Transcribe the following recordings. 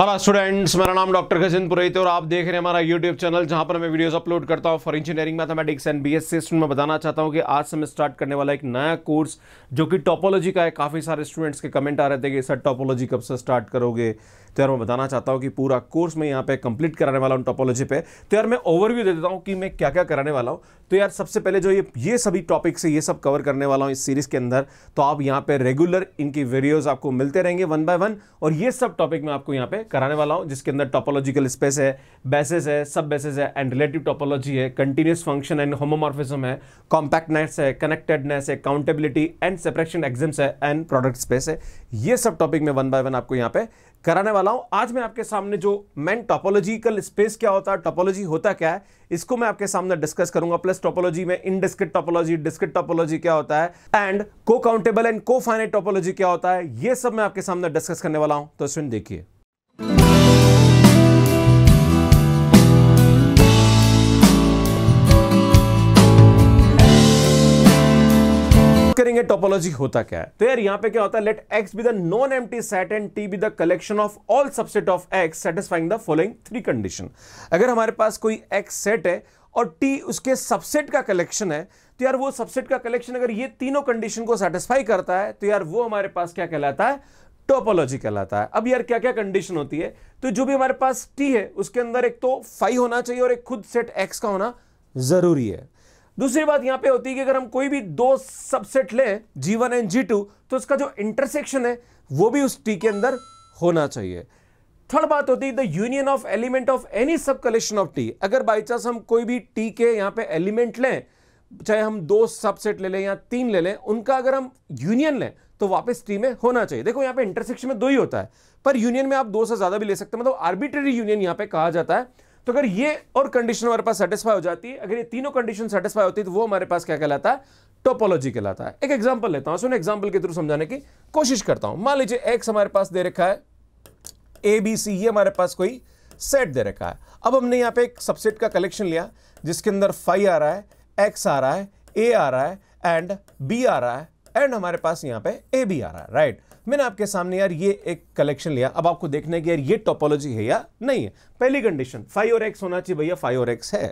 Hello students मेरा नाम doctor खजिन पुरोहित और आप देख रहे हैं हमारा यूट्यूब चैनल जहां पर मैं वीडियोस अपलोड करता हूं for engineering mathematics and BSc student मैं बताना चाहता हूं कि आज से मैं स्टार्ट करने वाला एक नया कोर्स जो कि टॉपोलॉजी का है काफ़ी सारे स्टूडेंट्स के कमेंट आ रहे थे कि सर टॉपोलॉजी कब से स्टार्ट करोगे तो यार मैं बताना चाहता हूँ कि पूरा कोर्स मैं यहाँ पे कंप्लीट कराने वाला हूँ टॉपोलॉजी पे तो यार मैं ओवरव्यू दे देता हूँ कि मैं क्या क्या कराने वाला हूँ तो यार सबसे पहले जो ये ये सभी टॉपिक्स है ये सब कवर करने वाला हूँ इस सीरीज़ के अंदर तो आप यहाँ पे रेगुलर इनकी वीडियोज़ आपको मिलते रहेंगे वन बाय वन और ये सब टॉपिक मैं आपको यहाँ पे कराने वाला हूँ जिसके अंदर टॉपोलॉजिकल स्पेस है बेसिस है सब बेसिस है एंड रिलेटिव टॉपोलॉजी है कंटिन्यूस फंक्शन एंड होमोमॉर्फिज्म है कॉम्पैक्टनेस है कनेक्टेडनेस है काउंटेबिलिटी एंड सेपरेशन एग्जाम्स है एंड प्रोडक्ट स्पेस है ये सब टॉपिक मैं वन बाय वन आपको यहाँ पे कराने वाला हूं आज मैं आपके सामने जो मेन टॉपोलॉजिकल स्पेस क्या होता है टॉपोलॉजी होता क्या है इसको मैं आपके सामने डिस्कस करूंगा प्लस टॉपोलॉजी में इनडिस्क्रिट टॉपोलॉजी डिस्क्रिट टॉपोलॉजी क्या होता है एंड को काउंटेबल एंड को फाइनेट टॉपोलॉजी क्या होता है ये सब मैं आपके सामने डिस्कस करने वाला हूं तो सुन देखिए करेंगे टोपोलॉजी होता क्या है तो यार यहाँ पे क्या होता है let X be the non empty set and T be the collection of all subset of X satisfying the following three condition अगर हमारे पास कोई एक्स सेट है और टी उसके सबसेट का कलेक्शन है तो यार वो सबसेट का कलेक्शन अगर ये तीनों कंडीशन को सेटिस्फाई करता है तो यार वो हमारे पास क्या कहलाता है टोपोलॉजी कहलाता है अब यार क्या क्या कंडीशन होती है तो जो भी हमारे पास टी है उसके अंदर एक तो फाइव होना चाहिए और एक खुद सेट एक्स का होना जरूरी है दूसरी बात यहां पे होती है कि अगर हम कोई भी दो सबसेट लें G one and G two तो उसका जो इंटरसेक्शन है वो भी उस टी के अंदर होना चाहिए थर्ड बात होती है the union of element of any sub collection of T अगर बाई चांस हम कोई भी टी के यहां पे एलिमेंट लें चाहे हम दो सबसेट ले लें या तीन ले लें उनका अगर हम यूनियन लें तो वापस टी में होना चाहिए देखो यहां पे इंटरसेक्शन में दो ही होता है पर यूनियन में आप दो से ज्यादा भी ले सकते हैं मतलब आर्बिट्रेरी यूनियन यहां पे कहा जाता है तो अगर ये और कंडीशन हमारे पास सेटिस्फाई हो जाती है अगर ये तीनों कंडीशन सेटिस्फाई होती है तो वो हमारे पास क्या कहलाता है टोपोलॉजी कहलाता है एक एग्जाम्पल लेता हूं सुन एग्जाम्पल के थ्रू समझाने की कोशिश करता हूं मान लीजिए एक्स हमारे पास दे रखा है ए बी सी ये हमारे पास कोई सेट दे रखा है अब हमने यहाँ पे एक सबसेट का कलेक्शन लिया जिसके अंदर फाइव आ रहा है एक्स आ रहा है ए आ रहा है एंड बी आ रहा है एंड हमारे पास यहाँ पे ए बी आ रहा है राइट right? मैंने आपके सामने यार ये एक कलेक्शन लिया अब आपको देखना है कि यार ये टोपोलॉजी है या नहीं है पहली कंडीशन फाइव और एक्स होना चाहिए भैया फाइव और एक्स है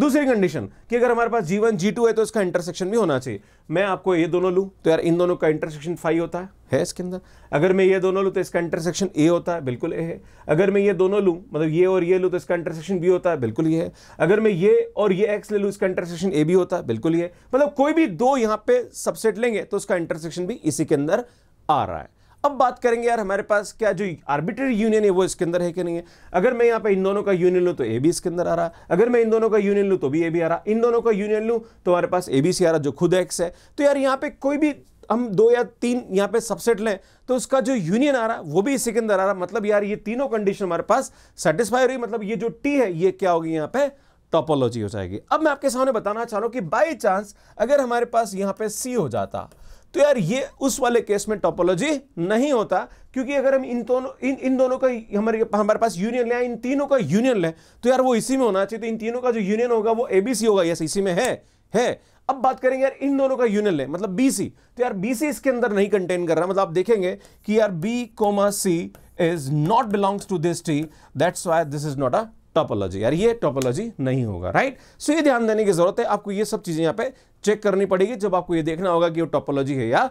दूसरी कंडीशन कि अगर हमारे पास जी वन जी टू है तो इसका इंटरसेक्शन भी होना चाहिए मैं आपको ये दोनों लूँ तो यार इन दोनों का इंटरसेक्शन फाइव होता है है इसके अंदर अगर मैं ये दोनों लूँ तो इसका इंटरसेक्शन ए होता है बिल्कुल ए है अगर मैं ये दोनों लूँ मतलब ये और ये लूँ तो इसका इंटरसेक्शन बी होता है बिल्कुल ये है अगर मैं ये और ये एक्स ले लूँ इसका इंटरसेक्शन ए भी होता है बिल्कुल ये मतलब कोई भी दो यहाँ पे सबसेट लेंगे तो उसका इंटरसेक्शन भी इसी के अंदर आ रहा है अब बात करेंगे यार हमारे पास क्या जो आर्बिट्री यूनियन है वो इसके अंदर है कि नहीं है अगर मैं यहाँ पे इन दोनों का यूनियन लूँ तो ए बी इसके अंदर आ रहा अगर मैं इन दोनों का यूनियन लूँ तो भी ए बी आ रहा इन दोनों का यूनियन लूँ तो हमारे पास ए बी सी आ रहा जो खुद एक्स है तो यार यहाँ पे कोई भी हम दो या तीन यहाँ पे सबसेट लें तो उसका जो यूनियन आ रहा वो भी इसके अंदर आ रहा मतलब यार ये तीनों कंडीशन हमारे पास सेटिस्फाई हो रही मतलब ये जो टी है ये क्या होगी यहाँ पे टॉपोलॉजी हो जाएगी अब मैं आपके सामने बताना चाह रहा हूँ कि बाई चांस अगर हमारे पास यहाँ पे सी हो जाता तो यार ये उस वाले केस में टॉपोलॉजी नहीं होता क्योंकि अगर हम इन दोनों इन इन दोनों का हमारे हमारे पास यूनियन लें इन तीनों का यूनियन लें तो यार वो इसी में होना चाहिए तो इन तीनों का जो यूनियन होगा वो एबीसी होगा यस इसी में है है अब बात करेंगे यार इन दोनों का यूनियन लें मतलब बीसी तो यार बीसी इसके अंदर नहीं कंटेन कर रहा मतलब आप देखेंगे कि यार B comma C is not belongs to this T that's why this is not a topology यार ये टॉपोलॉजी नहीं होगा राइट सो ये ध्यान देने की जरूरत है आपको ये सब चीजें यहाँ पे चेक करनी पड़ेगी जब आपको ये देखना होगा कि वो टॉपोलॉजी है या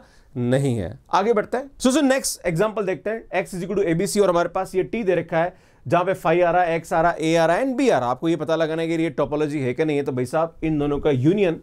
नहीं है आगे बढ़ते हैं सो सो नेक्स्ट एग्जाम्पल देखते हैं एक्स इज टू एबीसी और हमारे पास ये टी दे रखा है जहां पे फाइव आ रहा है एक्स आ रहा है ए आ रहा है एंड बी आ रहा है आपको ये पता लगाना है कि ये टॉपोलॉजी है कि नहीं है तो भाई साहब इन दोनों का यूनियन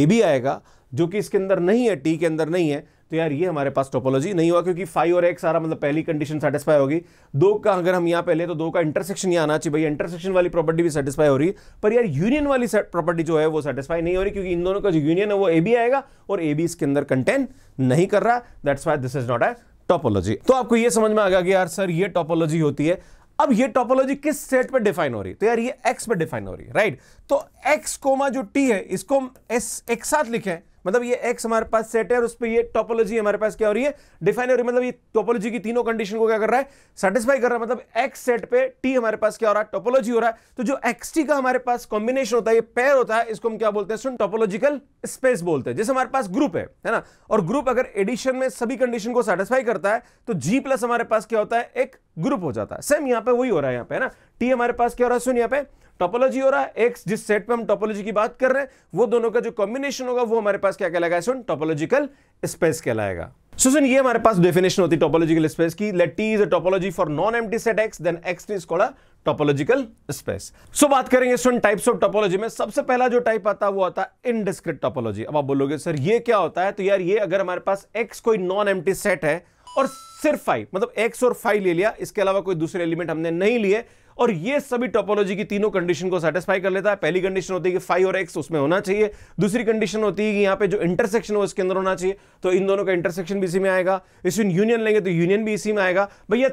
ए बी आएगा जो कि इसके अंदर नहीं है टी के अंदर नहीं है तो यार ये हमारे पास टोपोलॉजी नहीं हुआ क्योंकि फाइव और एक्स सारा मतलब पहली कंडीशन सेटिस्फाई होगी दो का अगर हम यहाँ पहले तो दो का इंटरसेक्शन यहाँ आना चाहिए भाई इंटरसेक्शन वाली प्रॉपर्टी भी सेटिस्फाई हो रही है पर यार यूनियन वाली प्रॉपर्टी जो है वो सेटिस्फाई नहीं हो रही क्योंकि इन दोनों का जो यूनियन है वो ए बी आएगा और ए बी इसके अंदर कंटेन नहीं कर रहा that's why this is not a topology तो आपको ये समझ में आ गया कि यार सर ये टॉपोलॉजी होती है अब ये टॉपोलॉजी किस सेट पर डिफाइन हो रही है तो यार ये एक्स पर डिफाइन हो रही है राइट तो एक्स कोमा जो टी है इसको हम एस एक साथ लिखें मतलब ये एक्स हमारे पास सेट है और उस पर ये टोपोलॉजी हमारे पास क्या हो रही है डिफाइन हो रही है मतलब ये टोपोलॉजी की तीनों कंडीशन को क्या कर रहा है सेटिस्फाई कर रहा है मतलब एक्स सेट पे टी हमारे पास क्या हो रहा है टोपोलॉजी हो रहा है तो जो एक्स टी का हमारे पास कॉम्बिनेशन होता है पेयर होता है इसको हम क्या बोलते हैं टोपोलॉजिकल स्पेस बोलते हैं जैसे हमारे पास ग्रुप है है ना और ग्रुप अगर एडिशन में सभी कंडीशन को सेटिस्फाई करता है तो जी प्लस हमारे पास क्या होता है एक ग्रुप हो जाता है सेम यहाँ पे वही हो रहा है यहाँ पे है ना टी हमारे पास क्या हो रहा है सुन यहाँ पे टॉपोलॉजी हो रहा है एक्स जिस सेट पे हम टॉपोलॉजी की बात कर रहे हैं वो दोनों का जो कॉम्बिनेशन होगा वो हमारे पास क्या कहलाएगा सुन टॉपोलॉजिकल स्पेस कहलाएगा सो सुन ये हमारे पास डेफिनेशन होती है टॉपोलॉजिकल स्पेस की let T is a topology for non empty set X then X is called a topological space so बात करेंगे सुन टाइप्स ऑफ टॉपोलॉजी में सबसे पहला जो टाइप आता है वो आता है इनडिस्क्रिट टॉपोलॉजी अब आप बोलोगे सर ये क्या होता है तो यार ये अगर हमारे पास एक्स कोई नॉन एम्प्टी सेट है और सिर्फ फाइव मतलब एक्स और फाइव ले लिया इसके अलावा कोई दूसरे एलिमेंट हमने नहीं लिए और ये सभी टोपोलॉजी की तीनों कंडीशन को सेटिस्फाई कर लेता है पहली कंडीशन होती है कि फाइव और एक्स उसमें होना चाहिए दूसरी कंडीशन होती है कि यहाँ पे जो इंटरसेक्शन हो इसके अंदर होना चाहिए तो इन दोनों का इंटरसेक्शन भी इसी में आएगा इसमें यूनियन लेंगे तो यूनियन भी इसी में आएगा भैया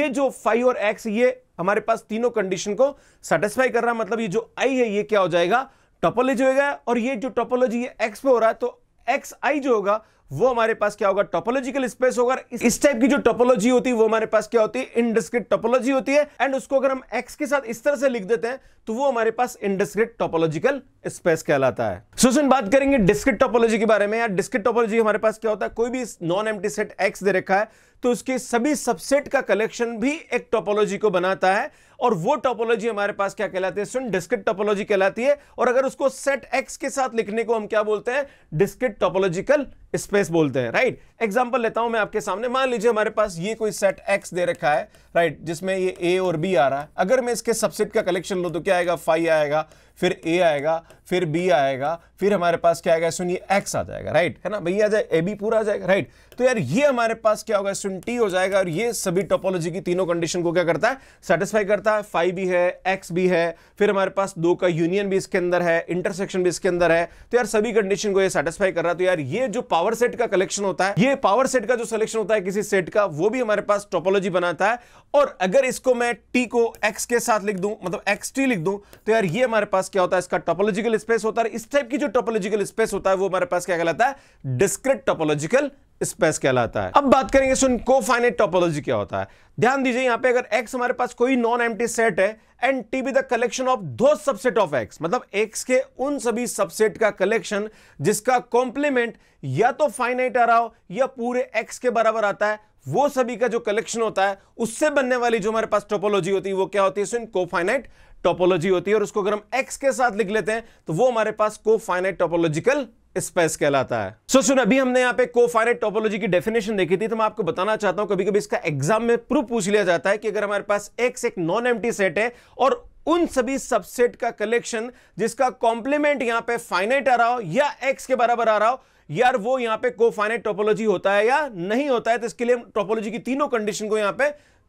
ये जो फाइव और एक्स ये हमारे पास तीनों कंडीशन को सेटिस्फाई कर रहा है मतलब ये जो आई है ये क्या हो जाएगा टोपोलॉजी होगा और ये जो टोपोलॉजी एक्स पे हो रहा है तो एक्स आई जो होगा वो हमारे पास क्या होगा टोपोलॉजिकल स्पेस होगा इस टाइप की जो टोपोलॉजी होती है वो हमारे पास क्या होती है इंडस्क्रिट टोपोलॉजी होती है एंड उसको अगर हम एक्स के साथ इस तरह से लिख देते हैं तो वो हमारे पास इंडस्क्रिट टोपोलॉजिकल स्पेस कहलाता है सुसन बात करेंगे डिस्क्रिट टोपोलॉजी के बारे में या डिस्क्रिट टोपोलॉजी हमारे पास क्या होता है कोई भी नॉन एम सेट एक्स दे रखा है तो उसके सभी सबसेट का कलेक्शन भी एक टोपोलॉजी को बनाता है और वो टॉपोलॉजी हमारे पास क्या कहलाती है सुन डिस्क्रिट टॉपोलॉजी कहलाती है और अगर उसको सेट एक्स के साथ लिखने को हम क्या बोलते हैं डिस्क्रिट टॉपोलॉजिकल स्पेस बोलते हैं राइट एग्जाम्पल लेता हूं मैं आपके सामने मान लीजिए हमारे पास ये कोई सेट एक्स दे रखा है राइट जिसमें ये ए और बी आ रहा है अगर मैं इसके सबसेट का कलेक्शन लू तो क्या आएगा फाइव आएगा फिर ए आएगा फिर बी आएगा फिर हमारे पास क्या आएगा सुनिए एक्स आ जाएगा राइट है ना भैया आ जाए ए बी पूरा आ जाएगा राइट तो यार ये हमारे पास क्या होगा सुन टी हो जाएगा और ये सभी टोपोलॉजी की तीनों कंडीशन को क्या करता है सेटिस्फाई करता है फाइव भी है एक्स भी है फिर हमारे पास दो का यूनियन भी इसके अंदर है इंटरसेक्शन भी इसके अंदर है तो यार सभी कंडीशन को ये सेटिस्फाई कर रहा है तो यार ये जो पावर सेट का कलेक्शन होता है ये पावर सेट का जो सिलेक्शन होता है किसी सेट का वो भी हमारे पास टोपोलॉजी बनाता है और अगर इसको मैं टी को एक्स के साथ लिख दू मतलब एक्स टी लिख दू तो यार ये हमारे पास क्या होता है इसका टोपोलॉजिकल स्पेस होता है इस टाइप की जो टोपोलॉजिकल स्पेस होता है वो हमारे पास क्या कहलाता है डिस्क्रिट टोपोलॉजिकल स्पेस कहलाता है अब बात करेंगे सुन कोफाइनाइट टोपोलॉजी क्या होता है ध्यान दीजिए यहां पे अगर x हमारे पास कोई नॉन एम्प्टी सेट है and T be the collection of दो सबसेट ऑफ x मतलब x के उन सभी सबसेट का कलेक्शन जिसका कॉम्प्लीमेंट या तो फाइनाइट आ रहा हो या पूरे x के बराबर आता है वो सभी का जो कलेक्शन होता है उससे बनने वाली जो हमारे पास टोपोलॉजी होती है वो क्या होती है सुन कोफाइनाइट टोपोलॉजी होती है और उसको अगर हम एक्स के साथ लिख लेते हैं तो वो हमारे पास को फाइनाइट टोपोलॉजिकल स्पेस कहलाता है सो so, सुन अभी हमने यहाँ पे कोफाइनेट टोपोलॉजी की डेफिनेशन देखी थी तो मैं आपको बताना चाहता हूं कभी कभी इसका एग्जाम में प्रूफ पूछ लिया जाता है कि अगर हमारे पास एक्स एक नॉन एम सेट है और उन सभी सबसेट का कलेक्शन जिसका कॉम्प्लीमेंट यहां पे फाइनेट आ रहा हो या एक्स के बराबर आ रहा हो यार वो यहां पे कोफाइनेट टोपोलॉजी होता है या नहीं होता है तो इसके लिए टोपोलॉजी की तीनों कंडीशन को यहां पे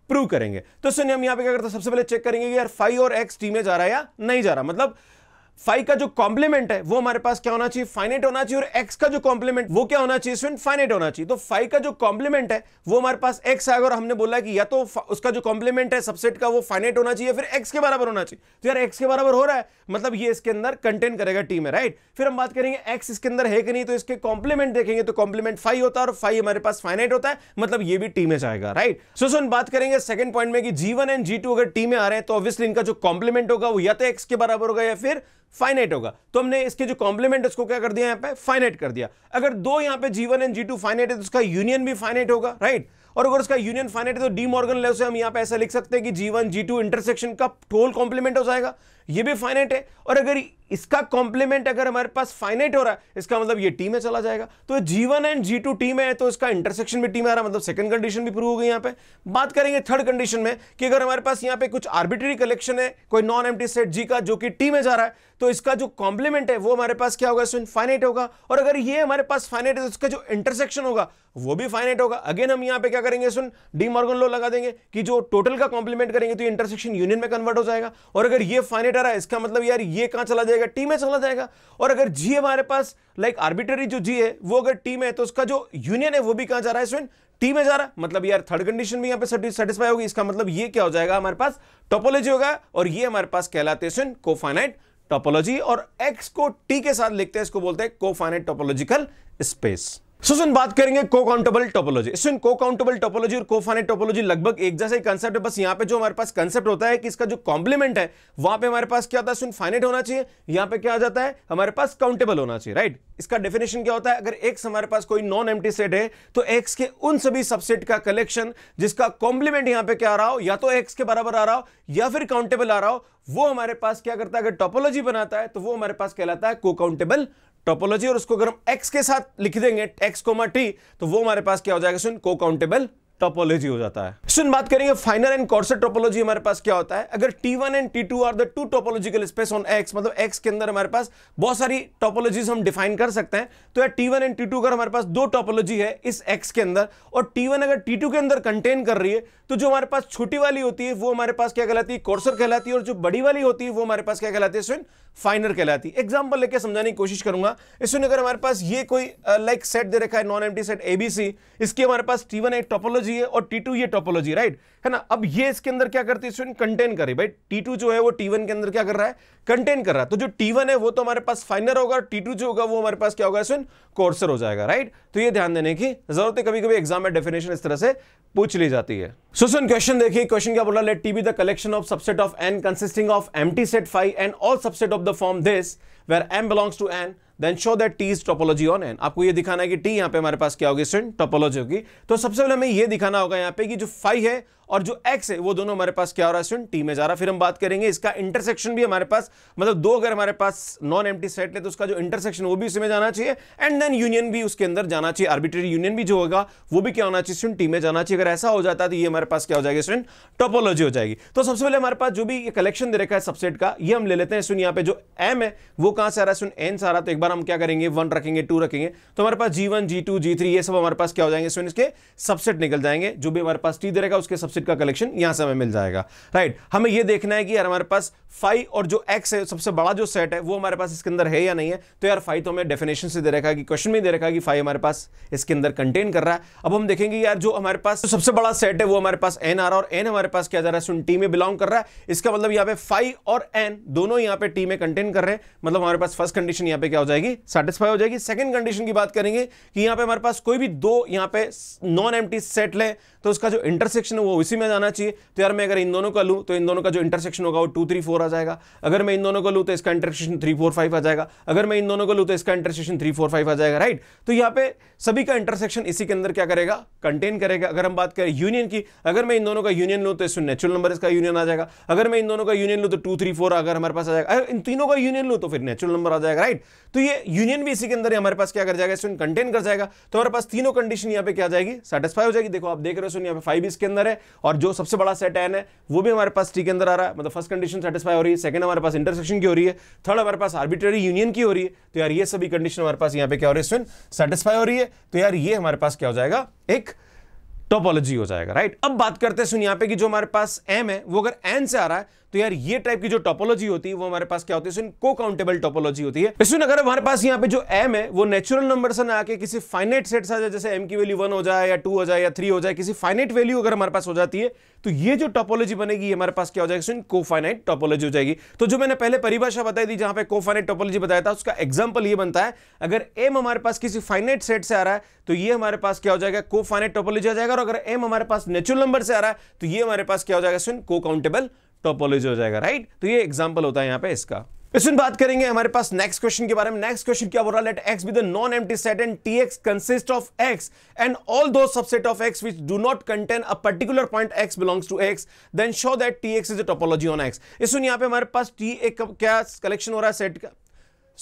प्रूव करेंगे तो सुनिए हम यहां पे क्या करते हैं सबसे पहले चेक करेंगे कि यार फाइव और एक्स टीमें में जा रहा है या नहीं जा रहा मतलब फाइव का जो कॉम्प्लीमेंट है वो हमारे पास क्या होना चाहिए फाइनेट होना चाहिए और एक्स का जो कॉम्प्लीमेंट वो क्या होना चाहिए स्टूडेंट फाइनेट होना चाहिए तो फाइव का जो कॉम्प्लीमेंट है वो हमारे पास एक्स आएगा और हमने बोला कि या तो उसका जो कॉम्प्लीमेंट है सबसेट का वो फाइनेट होना चाहिए फिर एक्स के बराबर होना चाहिए तो यार एक्स के बराबर हो रहा है मतलब ये इसके अंदर कंटेन करेगा टीम है राइट फिर हम बात करेंगे एक्स इसके अंदर है कि नहीं तो इसके कॉम्प्लीमेंट देखेंगे तो कॉम्प्लीमेंट फाइव होता है और फाइव हमारे पास फाइनेट होता है मतलब ये भी टीम में जाएगा राइट सो सुन बात करेंगे सेकंड पॉइंट में कि जी एंड जी अगर टीम में आ रहे हैं तो ऑब्वियसली इनका जो कॉम्प्लीमेंट होगा वो या तो एक्स के बराबर होगा या फिर फाइनाइट होगा तो हमने इसके जो कॉम्प्लीमेंट उसको क्या कर दिया यहां पे फाइनाइट कर दिया अगर दो यहां पे G and G two finite है तो उसका यूनियन भी फाइनाइट होगा राइट और अगर उसका यूनियन फाइनाइट है तो डी मॉर्गन लेव से हम यहां पे ऐसा लिख सकते हैं कि G one G two intersection का टोल कॉम्प्लीमेंट हो जाएगा ये भी फाइनाइट है और अगर इसका कॉम्प्लीमेंट अगर हमारे पास फाइनेट हो रहा है इसका मतलब ये टी में चला जाएगा तो G one and G two T में है तो इसका इंटरसेक्शन भी टी में आ रहा है मतलब सेकंड कंडीशन भी प्रूव हो गई यहाँ पे बात करेंगे थर्ड कंडीशन में कि अगर हमारे पास यहाँ पे कुछ आर्बिट्री कलेक्शन है कोई नॉन एम सेट जी का जो कि टी में जा रहा है तो इसका जो कॉम्प्लीमेंट है वो हमारे पास क्या होगा इसमें होगा और अगर ये हमारे पास फाइनेट है तो इसका जो इंटरसेक्शन होगा वो भी फाइनेट होगा अगेन हम यहाँ पे क्या करेंगे सुन डी मॉर्गन लो लगा देंगे कि जो टोटल का कॉम्प्लीमेंट करेंगे तो इंटरसेक्शन यूनियन में कन्वर्ट हो जाएगा और अगर ये फाइनेट आ रहा है इसका मतलब यार ये कहाँ चला जाएगा जाएगा टी में चला जाएगा और अगर जी हमारे पास लाइक आर्बिटरी जो जी है वो अगर टी में है तो उसका जो यूनियन है वो भी कहां जा रहा है स्टूडेंट टी में जा रहा मतलब यार थर्ड कंडीशन भी यहां पर सेटिस्फाई होगी इसका मतलब ये क्या हो जाएगा हमारे पास टोपोलॉजी होगा और ये हमारे पास कहलाते हैं स्टूडेंट कोफाइनाइट टोपोलॉजी और एक्स को टी के साथ लिखते हैं इसको बोलते हैं कोफाइनाइट टोपोलॉजिकल स्पेस सुन बात करेंगे को काउंटेबल टोपोलॉजी सुन को काउंटेबल टोपोलॉजी और को टोपोलॉजी लगभग एक जैसा ही कंसेप्ट है बस यहाँ पे जो हमारे पास कंसेप्ट होता है कि इसका जो कॉम्प्लीमेंट है वहां पे हमारे पास क्या होता है सुन फाइनेट होना चाहिए यहाँ पे क्या आ जाता है हमारे पास काउंटेबल होना चाहिए राइट इसका डेफिनेशन क्या होता है अगर एक्स हमारे पास कोई नॉन एम सेट है तो एक्स के उन सभी सबसेट का कलेक्शन जिसका कॉम्प्लीमेंट यहाँ पे क्या आ रहा हो या तो एक्स के बराबर आ रहा हो या फिर काउंटेबल आ रहा हो वो हमारे पास क्या करता है अगर टोपोलॉजी बनाता है तो वो हमारे पास कहलाता है को काउंटेबल टोपोलॉजी और उसको अगर हम एक्स के साथ लिख देंगे एक्स कोमा टी तो वो हमारे पास क्या हो जाएगा सुन को काउंटेबल टोपोलॉजी हो जाता है सुन बात करेंगे फाइनल एंड कॉर्सेट टोपोलॉजी हमारे पास क्या होता है अगर T1 and T two are the two topological space on X मतलब X के अंदर हमारे पास बहुत सारी टोपोलॉजीज हम डिफाइन कर सकते हैं तो यार T one and T two अगर हमारे पास दो टोपोलॉजी है इस X के अंदर और T1 अगर T2 के अंदर कंटेन कर रही है तो जो हमारे पास छोटी वाली होती है वो हमारे पास क्या कहलाती है कॉर्सर कहलाती है और जो बड़ी वाली होती है वो हमारे पास क्या कहलाती है स्विन फाइनर कहलाती है एग्जाम्पल लेकर समझाने की कोशिश करूंगा इसमें अगर हमारे पास ये कोई लाइक सेट दे रखा है नॉन एम सेट एबीसी इसकी हमारे पास T1 एक टोपोलॉजी टोपोलॉजी है और T2 ये टोपोलॉजी राइट है ना अब ये इसके अंदर क्या करती है स्टूडेंट कंटेन करे भाई T2 जो है वो T1 के अंदर क्या कर रहा है कंटेन कर रहा है तो जो T1 है वो तो हमारे पास फाइनर होगा टी T2 जो होगा वो हमारे पास क्या होगा स्टूडेंट कोर्सर हो जाएगा राइट तो ये ध्यान देने की जरूरत है कभी कभी एग्जाम में डेफिनेशन इस तरह से पूछ ली जाती है सो सुन क्वेश्चन देखिए क्वेश्चन क्या बोल रहा है T be the collection of subset of N consisting of empty set five and all subset of the form this where M belongs to N then show that T is topology on N आपको ये दिखाना है कि T यहाँ पे हमारे पास क्या होगी स्टूडेंट टोपोलॉजी होगी तो सबसे पहले हमें ये दिखाना होगा यहाँ पे कि जो फाइव है और जो एक्स है वो दोनों हमारे पास क्या हो रहा है स्टूडेंट टी में जा रहा है फिर हम बात करेंगे इसका इंटरसेक्शन भी हमारे पास मतलब दो अगर हमारे पास नॉन टी सेट है तो उसका जो इंटरसेक्शन वो भी उसमें जाना चाहिए एंड देन यूनियन भी उसके अंदर जाना चाहिए आर्बिट्री यूनियन भी जो होगा वो भी क्या होना चाहिए स्टूडेंट टी में जाना चाहिए अगर ऐसा हो जाता तो ये हमारे पास क्या हो जाएगा स्टूडेंट टोपोलॉजी हो जाएगी तो सबसे पहले हमारे पास जो भी कलेक्शन दे रखा है सबसेट का ये हम ले लेते हैं यहाँ पे जो एम है वो कहाँ से आ रहा है एन से आ रहा तो एक बार हम क्या करेंगे वन रखेंगे टू रखेंगे तो हमारे पास G one G two G three ये सब हमारे पास क्या हो जाएंगे इसके सबसेट निकल जाएंगे जो भी हमारे पास टी दे रखा उसके सबसे डिजिट का कलेक्शन यहां से हमें मिल जाएगा राइट हमें यह देखना है कि यार हमारे पास फाइव और जो एक्स है सबसे बड़ा जो सेट है वो हमारे पास इसके अंदर है या नहीं है तो यार फाइव तो हमें डेफिनेशन से दे रखा है कि क्वेश्चन में दे रखा है कि फाइव हमारे पास इसके अंदर कंटेन कर रहा है अब हम देखेंगे यार जो हमारे पास जो सबसे बड़ा सेट है वो हमारे पास एन आ रहा है और एन हमारे पास क्या जा रहा है सुन टी में बिलोंग कर रहा है इसका मतलब यहाँ पे फाइव और एन दोनों यहाँ पे टी में कंटेन कर रहे हैं मतलब हमारे पास फर्स्ट कंडीशन यहाँ पे क्या हो जाएगी सेटिस्फाई हो जाएगी सेकंड कंडीशन की बात करेंगे कि यहाँ पे हमारे पास कोई भी दो यहाँ पे नॉन एम सेट लें तो उसका जो इंटरसेक्शन है वो उसी में जाना चाहिए तो यार मैं अगर इन दोनों का लूँ तो इन दोनों का जो इंटरसेक्शन होगा वो टू थ्री फोर आ जाएगा अगर मैं इन दोनों को लूँ तो इसका इंटरसेक्शन थ्री फोर फाइव आ जाएगा अगर मैं इन दोनों को लूँ तो इसका इंटरसेक्शन थ्री फोर फाइव आ जाएगा राइट तो यहाँ पे सभी का इंटरसेक्शन इसी के अंदर क्या करेगा कंटेन करेगा अगर हम बात करें यूनियन की अगर मैं इन दोनों का यूनियन लूँ तो इसमें नेचुरल नंबर इसका यूनियन आ जाएगा अगर मैं इन दोनों का यूनियन लूँ तो टू थ्री फोर अगर हमारे पास आ जाएगा अगर इन तीनों का यूनियन लूँ तो फिर नेचुरल नंबर आ जाएगा राइट तो ये यूनियन भी इसी के अंदर हमारे पास क्या कर जाएगा इसमें कंटेन कर जाएगा तो हमारे पास तीनों कंडीशन यहाँ पे क्या जाएगी सेटिस्फाई हो जाएगी देखो आप देख रहे हो यहाँ पे फाइव इसके अंदर है और जो सबसे बड़ा सेट एन है वो भी हमारे पास टी के अंदर आ रहा है मतलब फर्स्ट कंडीशन सेटिस्फाई हो रही है सेकंड हमारे पास इंटरसेक्शन की हो रही है थर्ड हमारे पास आर्बिट्री यूनियन की हो रही है तो यार ये सभी कंडीशन हमारे पास यहाँ पे क्या हो रही है सेटिस्फाई हो रही है तो यार ये हमारे पास क्या हो जाएगा एक टोपोलॉजी हो जाएगा राइट अब बात करते हैं सुन यहाँ पे कि जो हमारे पास एम है वो अगर एन से आ रहा है तो यार ये टाइप की जो टोपोलॉजी होती है वो हमारे पास क्या होती है को काउंटेबल टोपोलॉजी होती है इसमें अगर हमारे पास यहाँ पे जो एम है वो नेचुरल नंबर से ना आके किसी फाइनेट सेट से आ जाए जैसे एम की वैल्यू वन हो जाए या टू हो जाए या थ्री हो जाए किसी फाइनेट वैल्यू अगर हमारे पास हो जाती है तो ये जो टोपोलॉजी बनेगी हमारे पास क्या हो जाएगी को फाइनाइट टोपोलॉजी हो जाएगी तो जो मैंने पहले परिभाषा बताई थी जहां पर को फाइनाइट टोपोलॉजी बताया था उसका एग्जाम्पल ये बनता है अगर एम हमारे पास किसी फाइनेट सेट से आ रहा है तो ये हमारे पास क्या हो जाएगा को फाइनेट टोपोलॉजी आ जाएगा और अगर एम हमारे पास नेचुरल नंबर से आ रहा है तो ये हमारे पास क्या हो जाएगा सुन को काउंटेबल टोपोलॉजी हो जाएगा राइट तो ये एग्जाम्पल होता है यहाँ पे इसका इसमें बात करेंगे हमारे पास नेक्स्ट क्वेश्चन के बारे में नेक्स्ट क्वेश्चन क्या बोल रहा let X be the non empty set and T X consist of X and all those subset of X which do not contain a particular point X belongs to X then show that T X is a topology on X इसमें यहाँ पे हमारे पास T एक क्या collection हो रहा है set का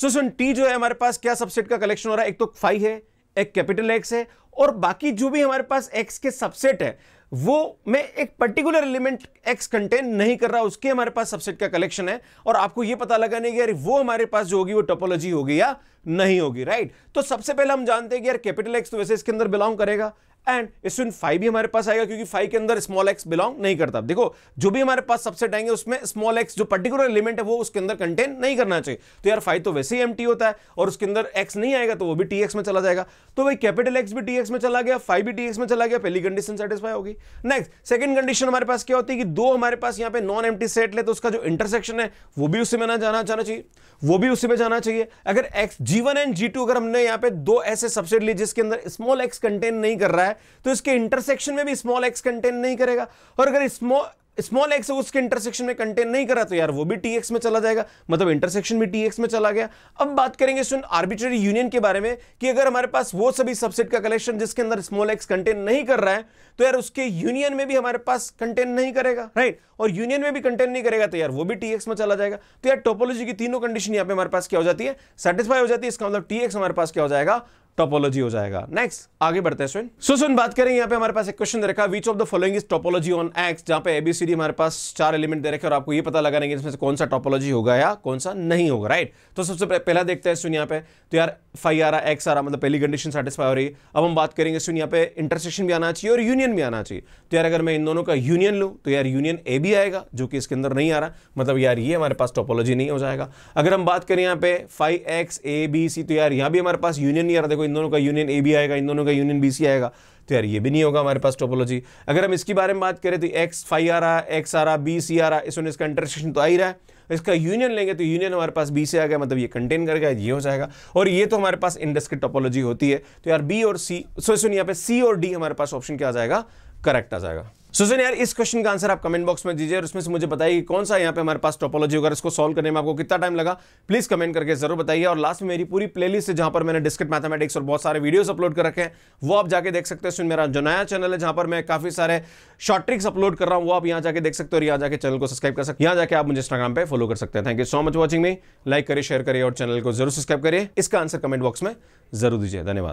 सो सुन टी जो है हमारे पास क्या सबसेट का कलेक्शन हो रहा है एक तो फाइव है एक कैपिटल एक्स है और बाकी जो भी हमारे पास एक्स के सबसेट है वो मैं एक पर्टिकुलर एलिमेंट एक्स कंटेन नहीं कर रहा उसके हमारे पास सबसेट का कलेक्शन है और आपको ये पता लगा नहीं कि अरे वो हमारे पास जो होगी वो टोपोलॉजी होगी या नहीं होगी राइट तो सबसे पहले हम जानते हैं कि यार कैपिटल एक्स तो वैसे इसके अंदर बिलोंग करेगा एंड स्टूडेंट फाइव भी हमारे पास आएगा क्योंकि फाइव के अंदर स्मॉल एक्स बिलोंग नहीं करता देखो जो भी हमारे पास सबसेट आएंगे उसमें स्मॉल एक्स जो पर्टिकुलर एलिमेंट है वो उसके अंदर कंटेन नहीं करना चाहिए तो यार फाइव तो वैसे ही एम होता है और उसके अंदर एक्स नहीं आएगा तो वो भी टी में चला जाएगा तो भाई कैपिटल एक्स भी टी में चला गया फाइव भी टी में चला गया पहली कंडीशन सेटिस्फाई होगी नेक्स्ट सेकंड कंडीशन हमारे पास क्या होती है कि दो हमारे पास यहाँ पे नॉन एम सेट ले तो उसका जो इंटरसेक्शन है वो भी उससे मैंने जाना जाना चाहिए वो भी उसी पे जाना चाहिए अगर X G one and G two अगर हमने यहाँ पे दो ऐसे सब्सिडी लिए जिसके अंदर स्मॉल एक्स कंटेन नहीं कर रहा है तो इसके इंटरसेक्शन में भी स्मॉल एक्स कंटेन नहीं करेगा और अगर स्मॉल स्मॉल एक्स उसके इंटरसेक्शन में कंटेन नहीं करा तो यार वो भी टी में चला जाएगा मतलब इंटरसेक्शन भी टी में चला गया अब बात करेंगे सुन आर्बिट्री यूनियन के बारे में कि अगर हमारे पास वो सभी सबसेट का कलेक्शन जिसके अंदर स्मॉल एक्स कंटेन नहीं कर रहा है तो यार उसके यूनियन में भी हमारे पास कंटेन नहीं करेगा राइट और यूनियन में भी कंटेन नहीं करेगा तो यार वो भी टी में चला जाएगा तो यार टोपोलॉजी की तीनों कंडीशन यहाँ पे हमारे पास क्या हो जाती है सेटिस्फाई हो जाती है इसका मतलब टी हमारे पास क्या हो जाएगा टॉपोलॉजी हो जाएगा नेक्स्ट आगे बढ़ते हैं सो सुन बात करें यहाँ पे हमारे पास एक क्वेश्चन दे रखा which of the following is topology on X जहाँ पे एबीसीडी हमारे पास चार एलिमेंट दे रखे और आपको ये पता लगाना है इसमें से कौन सा टॉपोलॉजी होगा या कौन सा नहीं होगा राइट right? तो सबसे पहला देखते हैं सुन यहाँ पे तो यार फाइव आ रहा एक्स आ रहा मतलब पहली कंडीशन सेटिस्फाई हो रही अब हम बात करेंगे सुन यहाँ पे इंटरसेक्शन भी आना चाहिए और यूनियन भी आना चाहिए तो यार अगर मैं इन दोनों का यूनियन लूँ तो यार यूनियन ए भी आएगा जो कि इसके अंदर नहीं आ रहा मतलब यार ये हमारे पास टॉपोलॉजी नहीं हो जाएगा अगर हम बात करें यहाँ पे five X A B C तो यार यहाँ भी हमारे पास यूनियन नहीं आ रहा देखो इन दोनों का यूनियन ए बी आएगा इन दोनों का यूनियन बी सी आएगा तो यार ये भी नहीं होगा हमारे पास टोपोलॉजी अगर हम इसके बारे में बात करें तो एक्स फाइव आ रहा है एक्स आ रहा है बी सी आ रहा है इसमें इसका इंटरसेक्शन तो आ ही रहा है इसका यूनियन लेंगे तो यूनियन हमारे पास बी से आ गया मतलब ये कंटेन कर गया ये हो जाएगा और ये तो हमारे पास इंडस की टोपोलॉजी होती है तो यार बी और सी सो सुनिए यहाँ पे सी और डी हमारे पास ऑप्शन क्या आ जाएगा करेक्ट आ जाएगा सुजन यार इस क्वेश्चन का आंसर आप कमेंट बॉक्स में दीजिए और उसमें से मुझे बताइए कि कौन सा यहाँ पे हमारे पास टोपोलॉजी होगा इसको सॉल्व करने में आपको कितना टाइम लगा प्लीज कमेंट करके जरूर बताइए और लास्ट में मेरी पूरी प्लेलिस्ट है जहाँ पर मैंने डिस्क्रिट मैथमेटिक्स और बहुत सारे वीडियोस अपलोड कर रखे हैं वो आप जाके देख सकते हैं सुन मेरा जो नया चैनल है जहाँ पर मैं काफी सारे शॉर्ट ट्रिक्स अपलोड कर रहा हूँ वो आप यहाँ जाके देख सकते हो और यहाँ जाके चैनल को सब्सक्राइब कर सकते यहाँ जाके आप मुझे इंस्टाग्राम पर फॉलो कर सकते हैं thank you so much watching me like करिए शेयर करिए और चैनल को जरूर सब्सक्राइब करिए इसका आंसर कमेंट बॉक्स में जरूर दीजिए धन्यवाद